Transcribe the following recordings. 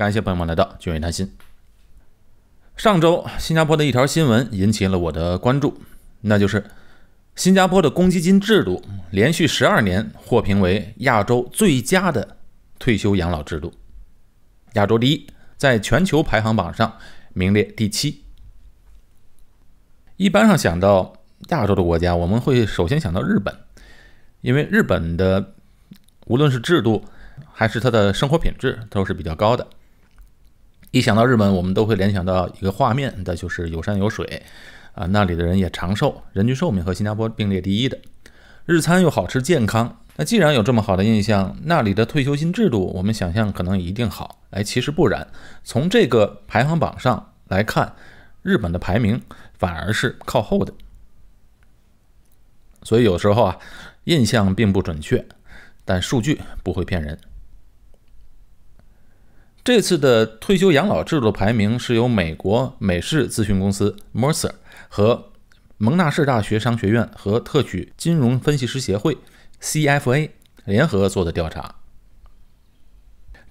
感谢朋友们来到君悦谈心。上周新加坡的一条新闻引起了我的关注，那就是新加坡的公积金制度连续十二年获评为亚洲最佳的退休养老制度，亚洲第一，在全球排行榜上名列第七。一般上想到亚洲的国家，我们会首先想到日本，因为日本的无论是制度还是它的生活品质都是比较高的。一想到日本，我们都会联想到一个画面，那就是有山有水，啊，那里的人也长寿，人均寿命和新加坡并列第一的，日餐又好吃健康。那既然有这么好的印象，那里的退休金制度，我们想象可能一定好，哎，其实不然。从这个排行榜上来看，日本的排名反而是靠后的。所以有时候啊，印象并不准确，但数据不会骗人。这次的退休养老制度排名是由美国美世咨询公司 m r c e r 和蒙纳士大学商学院和特许金融分析师协会 CFA 联合做的调查。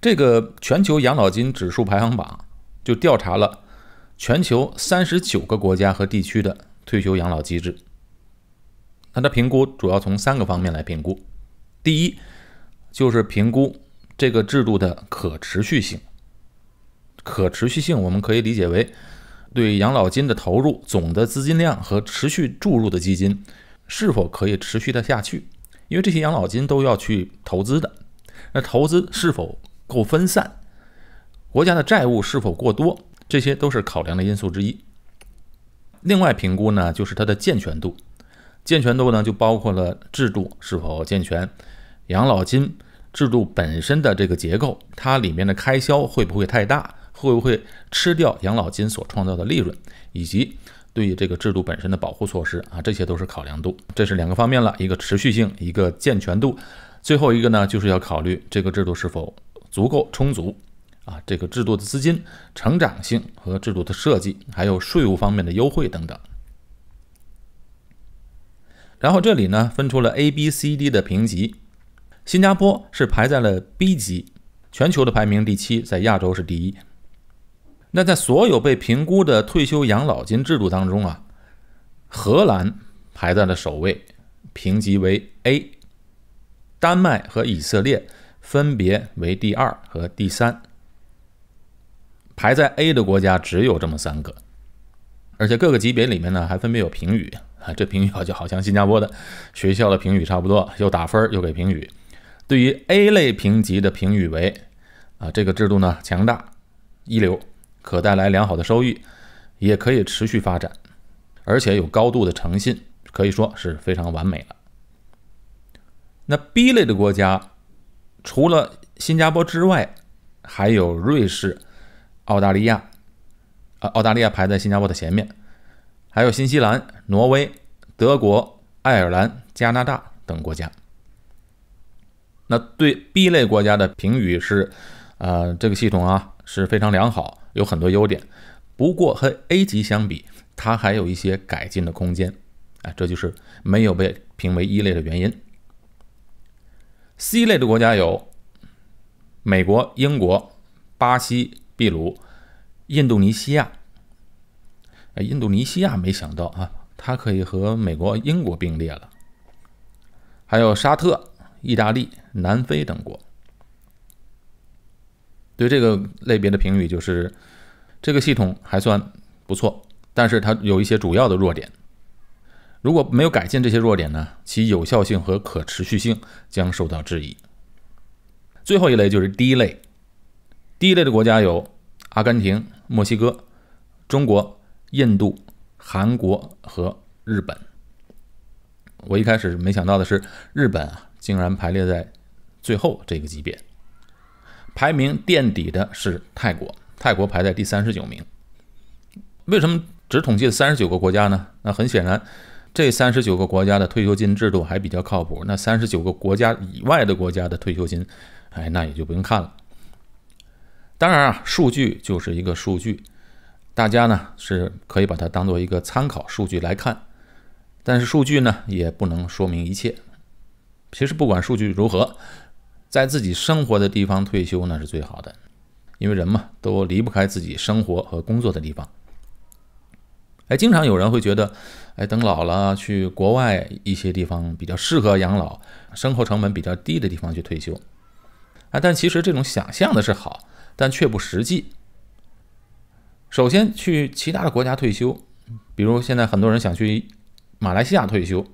这个全球养老金指数排行榜就调查了全球三十九个国家和地区的退休养老机制。它的评估主要从三个方面来评估，第一就是评估。这个制度的可持续性，可持续性我们可以理解为对养老金的投入总的资金量和持续注入的基金是否可以持续的下去，因为这些养老金都要去投资的，那投资是否够分散，国家的债务是否过多，这些都是考量的因素之一。另外评估呢就是它的健全度，健全度呢就包括了制度是否健全，养老金。制度本身的这个结构，它里面的开销会不会太大？会不会吃掉养老金所创造的利润？以及对于这个制度本身的保护措施啊，这些都是考量度。这是两个方面了，一个持续性，一个健全度。最后一个呢，就是要考虑这个制度是否足够充足啊，这个制度的资金成长性和制度的设计，还有税务方面的优惠等等。然后这里呢，分出了 A、B、C、D 的评级。新加坡是排在了 B 级，全球的排名第七，在亚洲是第一。那在所有被评估的退休养老金制度当中啊，荷兰排在了首位，评级为 A。丹麦和以色列分别为第二和第三。排在 A 的国家只有这么三个，而且各个级别里面呢还分别有评语啊，这评语就好像新加坡的学校的评语差不多，又打分又给评语。对于 A 类评级的评语为：啊，这个制度呢强大、一流，可带来良好的收益，也可以持续发展，而且有高度的诚信，可以说是非常完美了。那 B 类的国家，除了新加坡之外，还有瑞士、澳大利亚，啊，澳大利亚排在新加坡的前面，还有新西兰、挪威、德国、爱尔兰、加拿大等国家。那对 B 类国家的评语是，呃，这个系统啊是非常良好，有很多优点。不过和 A 级相比，它还有一些改进的空间。啊，这就是没有被评为一类的原因。C 类的国家有美国、英国、巴西、秘鲁、印度尼西亚。哎，印度尼西亚没想到啊，它可以和美国、英国并列了。还有沙特。意大利、南非等国，对这个类别的评语就是：这个系统还算不错，但是它有一些主要的弱点。如果没有改进这些弱点呢，其有效性和可持续性将受到质疑。最后一类就是第一类，第一类的国家有阿根廷、墨西哥、中国、印度、韩国和日本。我一开始没想到的是，日本啊。竟然排列在最后这个级别，排名垫底的是泰国，泰国排在第三十九名。为什么只统计了三十九个国家呢？那很显然，这三十九个国家的退休金制度还比较靠谱。那三十九个国家以外的国家的退休金，哎，那也就不用看了。当然啊，数据就是一个数据，大家呢是可以把它当做一个参考数据来看，但是数据呢也不能说明一切。其实不管数据如何，在自己生活的地方退休那是最好的，因为人嘛，都离不开自己生活和工作的地方。哎，经常有人会觉得，哎，等老了去国外一些地方比较适合养老，生活成本比较低的地方去退休。啊，但其实这种想象的是好，但却不实际。首先去其他的国家退休，比如现在很多人想去马来西亚退休，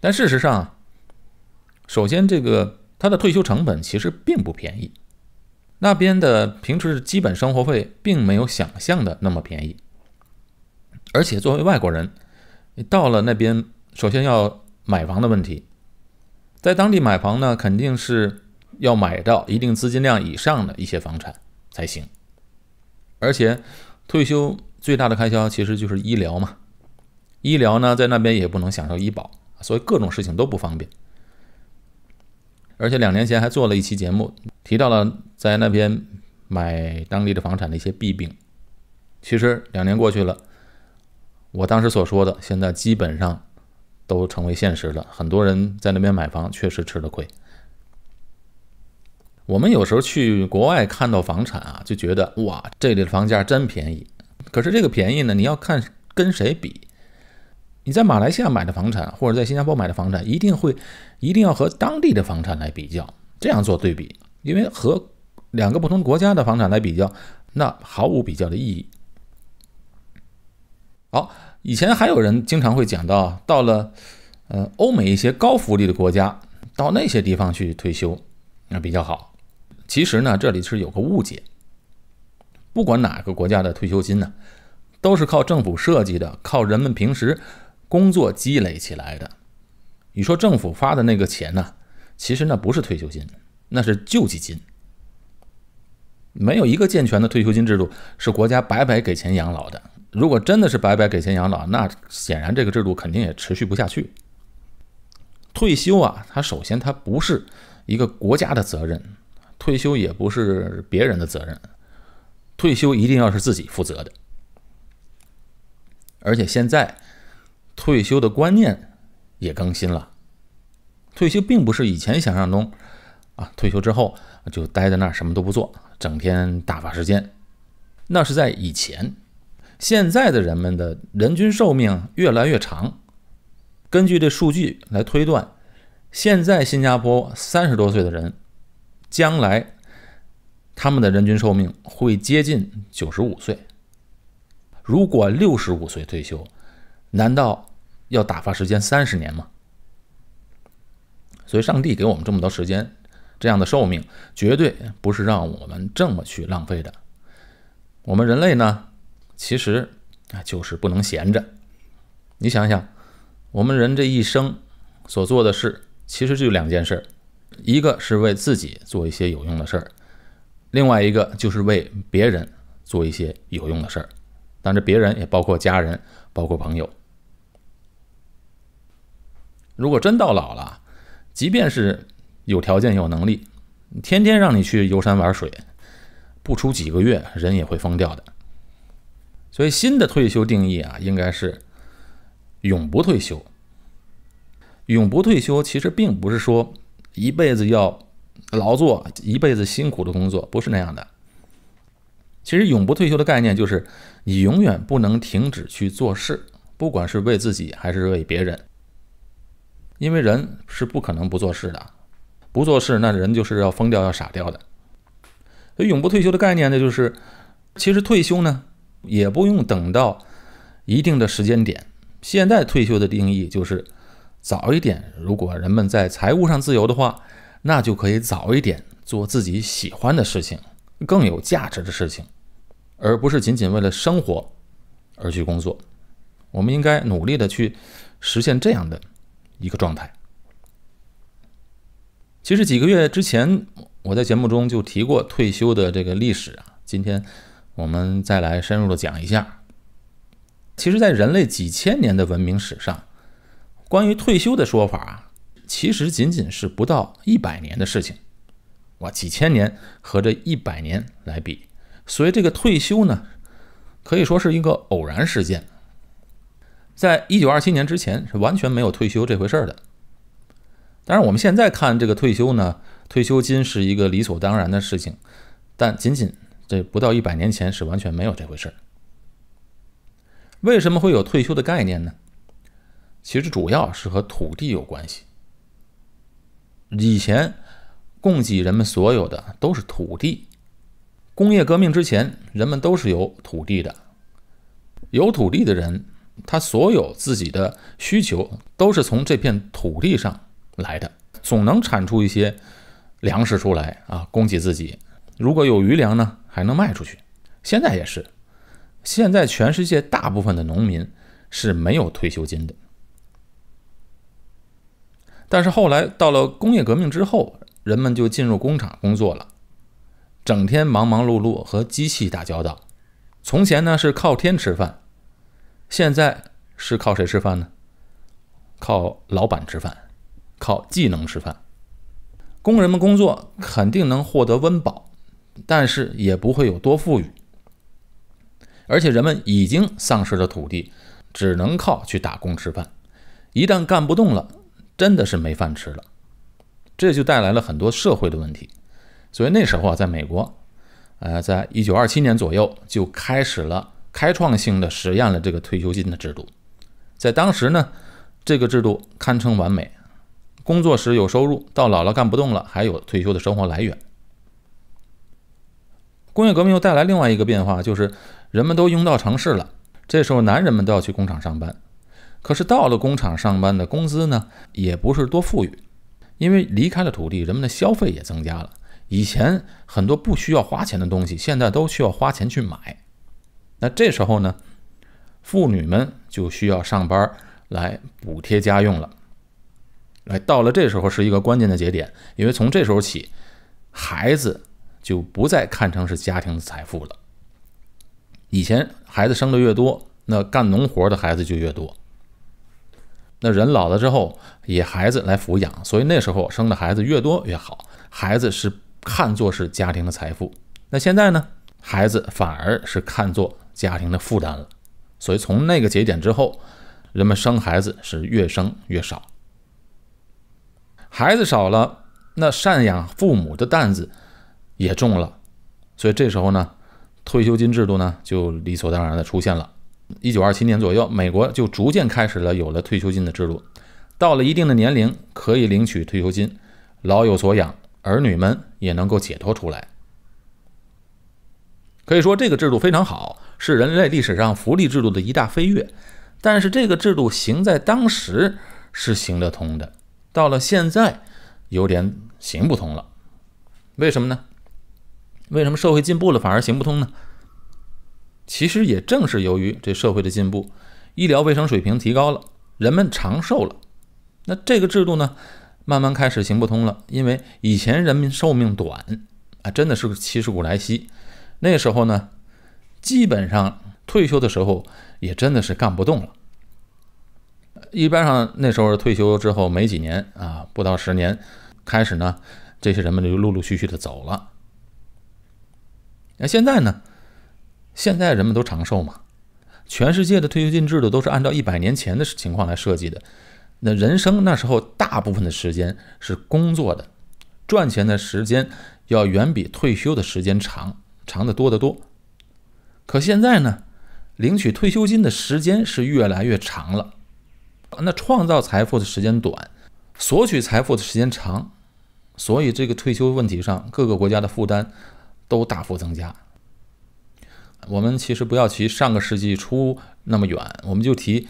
但事实上。首先，这个他的退休成本其实并不便宜。那边的平时基本生活费并没有想象的那么便宜。而且，作为外国人，你到了那边，首先要买房的问题，在当地买房呢，肯定是要买到一定资金量以上的一些房产才行。而且，退休最大的开销其实就是医疗嘛。医疗呢，在那边也不能享受医保，所以各种事情都不方便。而且两年前还做了一期节目，提到了在那边买当地的房产的一些弊病。其实两年过去了，我当时所说的，现在基本上都成为现实了。很多人在那边买房确实吃了亏。我们有时候去国外看到房产啊，就觉得哇，这里的房价真便宜。可是这个便宜呢，你要看跟谁比。你在马来西亚买的房产，或者在新加坡买的房产，一定会一定要和当地的房产来比较，这样做对比，因为和两个不同国家的房产来比较，那毫无比较的意义。好，以前还有人经常会讲到，到了呃欧美一些高福利的国家，到那些地方去退休，那比较好。其实呢，这里是有个误解，不管哪个国家的退休金呢，都是靠政府设计的，靠人们平时。工作积累起来的，你说政府发的那个钱呢？其实那不是退休金，那是救济金。没有一个健全的退休金制度，是国家白白给钱养老的。如果真的是白白给钱养老，那显然这个制度肯定也持续不下去。退休啊，它首先它不是一个国家的责任，退休也不是别人的责任，退休一定要是自己负责的。而且现在。退休的观念也更新了，退休并不是以前想象中，啊，退休之后就待在那儿什么都不做，整天打发时间，那是在以前。现在的人们的人均寿命越来越长，根据这数据来推断，现在新加坡三十多岁的人，将来他们的人均寿命会接近九十五岁。如果六十五岁退休，难道？要打发时间三十年吗？所以上帝给我们这么多时间，这样的寿命绝对不是让我们这么去浪费的。我们人类呢，其实啊就是不能闲着。你想想，我们人这一生所做的事，其实就两件事儿：一个是为自己做一些有用的事儿，另外一个就是为别人做一些有用的事儿。但这别人也包括家人，包括朋友。如果真到老了，即便是有条件、有能力，天天让你去游山玩水，不出几个月，人也会疯掉的。所以，新的退休定义啊，应该是永不退休。永不退休其实并不是说一辈子要劳作、一辈子辛苦的工作，不是那样的。其实，永不退休的概念就是你永远不能停止去做事，不管是为自己还是为别人。因为人是不可能不做事的，不做事那人就是要疯掉、要傻掉的。所以，永不退休的概念呢，就是其实退休呢也不用等到一定的时间点。现在退休的定义就是早一点。如果人们在财务上自由的话，那就可以早一点做自己喜欢的事情、更有价值的事情，而不是仅仅为了生活而去工作。我们应该努力的去实现这样的。一个状态。其实几个月之前，我在节目中就提过退休的这个历史啊。今天我们再来深入的讲一下。其实，在人类几千年的文明史上，关于退休的说法，啊，其实仅仅是不到一百年的事情。哇，几千年和这一百年来比，所以这个退休呢，可以说是一个偶然事件。在一九二七年之前是完全没有退休这回事的。当然，我们现在看这个退休呢，退休金是一个理所当然的事情。但仅仅这不到一百年前是完全没有这回事。为什么会有退休的概念呢？其实主要是和土地有关系。以前供给人们所有的都是土地。工业革命之前，人们都是有土地的。有土地的人。他所有自己的需求都是从这片土地上来的，总能产出一些粮食出来啊，供给自己。如果有余粮呢，还能卖出去。现在也是，现在全世界大部分的农民是没有退休金的。但是后来到了工业革命之后，人们就进入工厂工作了，整天忙忙碌碌和机器打交道。从前呢是靠天吃饭。现在是靠谁吃饭呢？靠老板吃饭，靠技能吃饭。工人们工作肯定能获得温饱，但是也不会有多富裕。而且人们已经丧失了土地，只能靠去打工吃饭。一旦干不动了，真的是没饭吃了。这就带来了很多社会的问题。所以那时候啊，在美国，呃，在一九二七年左右就开始了。开创性的实验了这个退休金的制度，在当时呢，这个制度堪称完美。工作时有收入，到老了干不动了还有退休的生活来源。工业革命又带来另外一个变化，就是人们都拥到城市了。这时候男人们都要去工厂上班，可是到了工厂上班的工资呢，也不是多富裕。因为离开了土地，人们的消费也增加了。以前很多不需要花钱的东西，现在都需要花钱去买。那这时候呢，妇女们就需要上班来补贴家用了。来到了这时候是一个关键的节点，因为从这时候起，孩子就不再看成是家庭的财富了。以前孩子生的越多，那干农活的孩子就越多。那人老了之后以孩子来抚养，所以那时候生的孩子越多越好，孩子是看作是家庭的财富。那现在呢，孩子反而是看作。家庭的负担了，所以从那个节点之后，人们生孩子是越生越少，孩子少了，那赡养父母的担子也重了，所以这时候呢，退休金制度呢就理所当然的出现了。一九二七年左右，美国就逐渐开始了有了退休金的制度，到了一定的年龄可以领取退休金，老有所养，儿女们也能够解脱出来。可以说这个制度非常好。是人类历史上福利制度的一大飞跃，但是这个制度行在当时是行得通的，到了现在有点行不通了。为什么呢？为什么社会进步了反而行不通呢？其实也正是由于这社会的进步，医疗卫生水平提高了，人们长寿了，那这个制度呢，慢慢开始行不通了。因为以前人民寿命短啊，真的是七十古来稀，那时候呢。基本上退休的时候也真的是干不动了。一般上那时候退休之后没几年啊，不到十年，开始呢，这些人们就陆陆续续的走了。那现在呢？现在人们都长寿嘛，全世界的退休金制度都是按照一百年前的情况来设计的。那人生那时候大部分的时间是工作的，赚钱的时间要远比退休的时间长长得多得多。可现在呢，领取退休金的时间是越来越长了，那创造财富的时间短，索取财富的时间长，所以这个退休问题上，各个国家的负担都大幅增加。我们其实不要提上个世纪初那么远，我们就提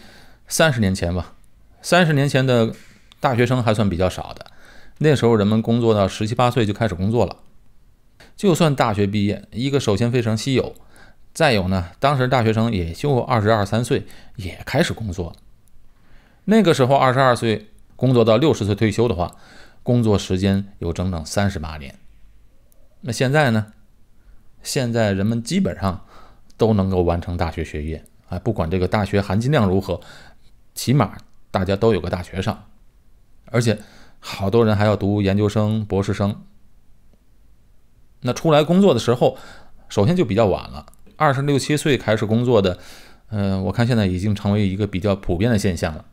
三十年前吧。三十年前的大学生还算比较少的，那时候人们工作到十七八岁就开始工作了，就算大学毕业，一个首先非常稀有。再有呢，当时大学生也就二十二三岁，也开始工作。那个时候二十二岁工作到六十岁退休的话，工作时间有整整三十八年。那现在呢？现在人们基本上都能够完成大学学业啊，不管这个大学含金量如何，起码大家都有个大学上，而且好多人还要读研究生、博士生。那出来工作的时候，首先就比较晚了。二十六七岁开始工作的，嗯，我看现在已经成为一个比较普遍的现象了。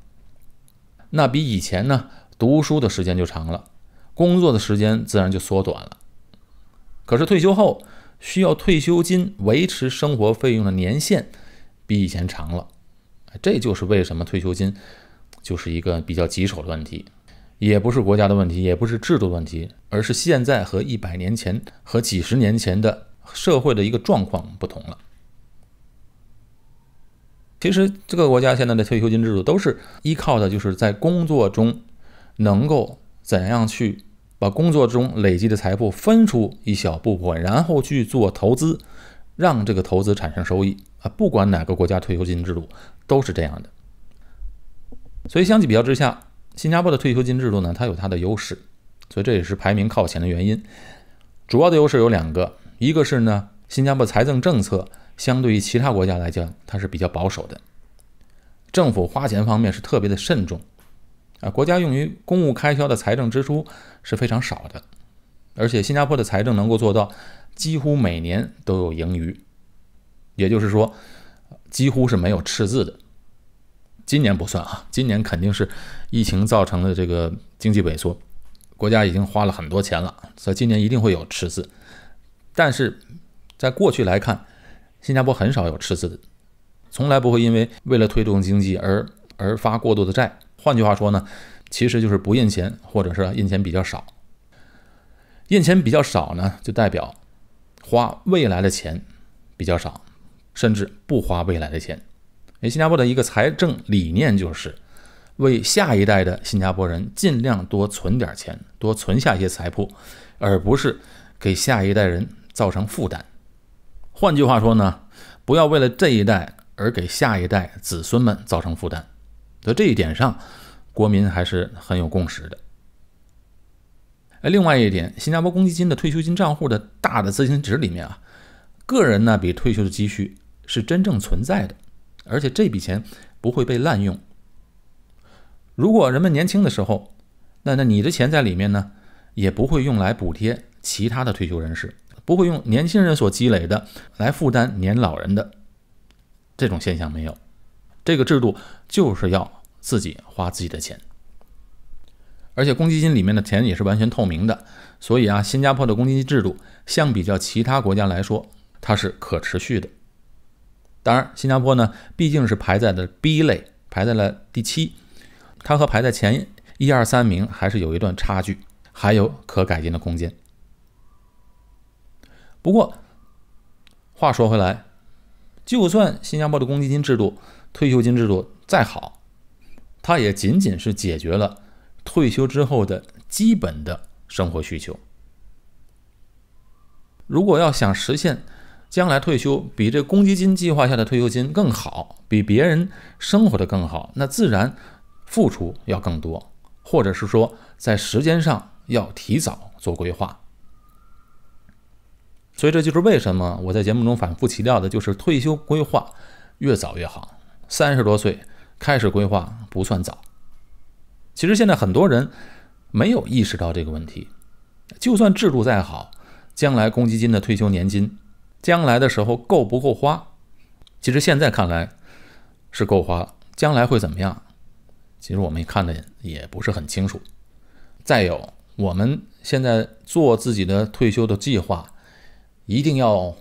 那比以前呢，读书的时间就长了，工作的时间自然就缩短了。可是退休后需要退休金维持生活费用的年限，比以前长了。这就是为什么退休金就是一个比较棘手的问题，也不是国家的问题，也不是制度的问题，而是现在和一百年前和几十年前的。社会的一个状况不同了。其实，这个国家现在的退休金制度都是依靠的，就是在工作中能够怎样去把工作中累积的财富分出一小部分，然后去做投资，让这个投资产生收益啊。不管哪个国家退休金制度都是这样的。所以，相比较之下，新加坡的退休金制度呢，它有它的优势，所以这也是排名靠前的原因。主要的优势有两个。一个是呢，新加坡财政政策相对于其他国家来讲，它是比较保守的，政府花钱方面是特别的慎重，啊，国家用于公务开销的财政支出是非常少的，而且新加坡的财政能够做到几乎每年都有盈余，也就是说，几乎是没有赤字的。今年不算啊，今年肯定是疫情造成的这个经济萎缩，国家已经花了很多钱了，所以今年一定会有赤字。但是，在过去来看，新加坡很少有赤字的，从来不会因为为了推动经济而而发过度的债。换句话说呢，其实就是不印钱，或者是印钱比较少。印钱比较少呢，就代表花未来的钱比较少，甚至不花未来的钱。因为新加坡的一个财政理念就是，为下一代的新加坡人尽量多存点钱，多存下一些财富，而不是给下一代人。造成负担。换句话说呢，不要为了这一代而给下一代子孙们造成负担。在这一点上，国民还是很有共识的。另外一点，新加坡公积金的退休金账户的大的资金池里面啊，个人呢，比退休的积蓄是真正存在的，而且这笔钱不会被滥用。如果人们年轻的时候，那那你的钱在里面呢，也不会用来补贴其他的退休人士。不会用年轻人所积累的来负担年老人的，这种现象没有。这个制度就是要自己花自己的钱，而且公积金里面的钱也是完全透明的。所以啊，新加坡的公积金制度相比较其他国家来说，它是可持续的。当然，新加坡呢毕竟是排在的 B 类，排在了第七，它和排在前一二三名还是有一段差距，还有可改进的空间。不过，话说回来，就算新加坡的公积金制度、退休金制度再好，它也仅仅是解决了退休之后的基本的生活需求。如果要想实现将来退休比这公积金计划下的退休金更好，比别人生活的更好，那自然付出要更多，或者是说在时间上要提早做规划。所以这就是为什么我在节目中反复强调的，就是退休规划越早越好。三十多岁开始规划不算早。其实现在很多人没有意识到这个问题。就算制度再好，将来公积金的退休年金，将来的时候够不够花？其实现在看来是够花将来会怎么样？其实我们看的也不是很清楚。再有，我们现在做自己的退休的计划。一定要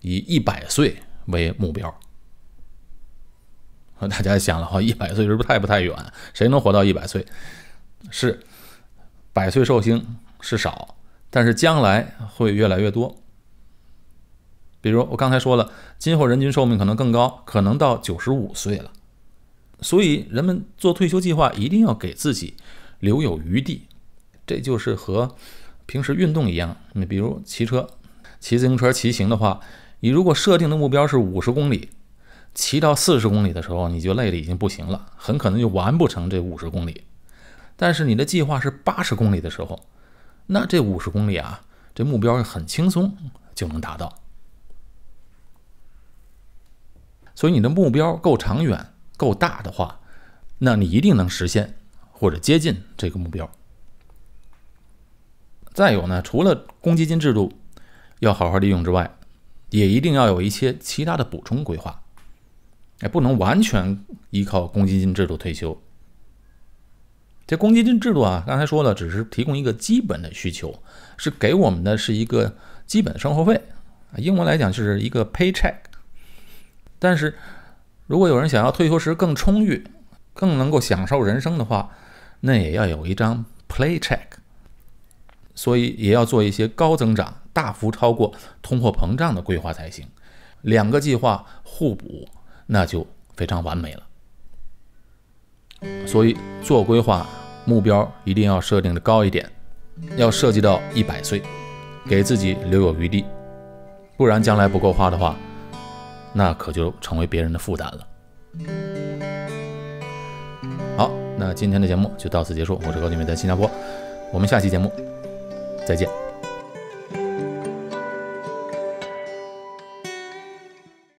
以一百岁为目标。大家想了哈，一百岁是不是太不太远？谁能活到一百岁？是百岁寿星是少，但是将来会越来越多。比如我刚才说了，今后人均寿命可能更高，可能到九十五岁了。所以人们做退休计划一定要给自己留有余地，这就是和平时运动一样。你比如骑车。骑自行车骑行的话，你如果设定的目标是五十公里，骑到四十公里的时候，你就累的已经不行了，很可能就完不成这五十公里。但是你的计划是八十公里的时候，那这五十公里啊，这目标很轻松就能达到。所以你的目标够长远、够大的话，那你一定能实现或者接近这个目标。再有呢，除了公积金制度。要好好利用之外，也一定要有一些其他的补充规划，哎，不能完全依靠公积金制度退休。这公积金制度啊，刚才说了，只是提供一个基本的需求，是给我们的是一个基本生活费，英文来讲就是一个 paycheck。但是如果有人想要退休时更充裕、更能够享受人生的话，那也要有一张 playcheck，所以也要做一些高增长。大幅超过通货膨胀的规划才行，两个计划互补，那就非常完美了。所以做规划目标一定要设定的高一点，要设计到一百岁，给自己留有余地，不然将来不够花的话，那可就成为别人的负担了。好，那今天的节目就到此结束，我是高俊伟，在新加坡，我们下期节目再见。